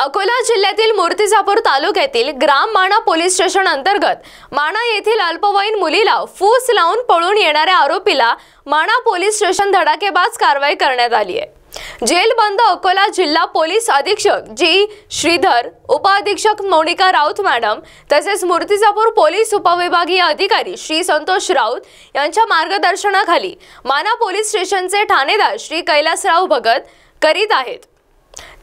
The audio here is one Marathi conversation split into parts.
अकोला जिल्ह्यातील मूर्तिजापूर तालुक्यातील ग्राम माणा पोलीस स्टेशन अंतर्गत माणा येथील अल्पवयीन मुलीला फूस लावून पळून येणाऱ्या आरोपीला माणा पोलीस स्टेशन धडाकेबाज कारवाई करण्यात आली आहे जेल बंद अकोला जिल्हा पोलीस अधीक्षक जी श्रीधर उपअधीक्षक मोनिका राऊत मॅडम तसेच मूर्तिजापूर पोलीस उपविभागीय अधिकारी श्री संतोष राऊत यांच्या मार्गदर्शनाखाली माना पोलीस स्टेशनचे ठाणेदार श्री कैलासराव भगत करीत आहेत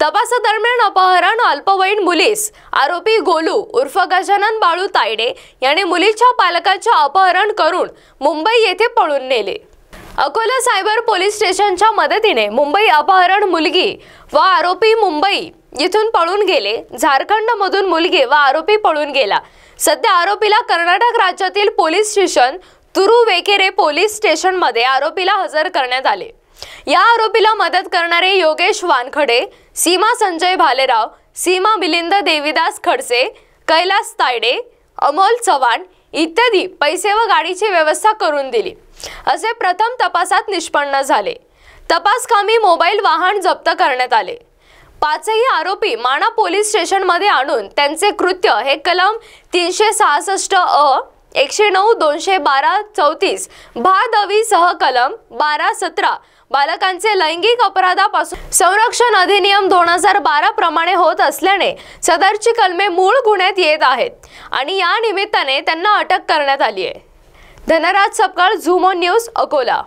तपासादरम्यान अपहरण अल्पवयीन मुलीस आरोपी गोलू उर्फ गजानन बाळू तायडे याने मुलीच्या पालकाचे अपहरण करून मुंबई येथे पळून नेले अकोला सायबर पोलीस स्टेशनच्या मदतीने मुंबई अपहरण मुलगी व आरोपी मुंबई येथून पळून गेले झारखंडमधून मुलगी व आरोपी पळून गेला सध्या आरोपीला कर्नाटक राज्यातील पोलीस स्टेशन तुरुवेकेरे पोलीस स्टेशनमध्ये आरोपीला हजर करण्यात आले या आरोपीला मदत करणारे योगेश वानखडे सीमा संजय भालेराव सीमा मिलिंद देवीदास खडसे कैलास तायडे अमोल चव्हाण इत्यादी पैसे व गाडीची व्यवस्था करून दिली असे प्रथम तपासात निष्पन्न झाले तपासकामी मोबाईल वाहन जप्त करण्यात आले पाचही आरोपी माना पोलीस स्टेशनमध्ये आणून त्यांचे कृत्य हे कलम तीनशे सहासष्ट अ एकशे नऊ दोनशे बारा चौतीस भादवी सह कलम बारा सतरा बालकांचे लैंगिक अपराधापासून संरक्षण अधिनियम दोन हजार बारा प्रमाणे होत असल्याने सदरची कलमे मूळ गुन्ह्यात येत आहेत आणि या निमित्ताने त्यांना अटक करण्यात आली आहे धनराज सपकाळ झुमो न्यूज अकोला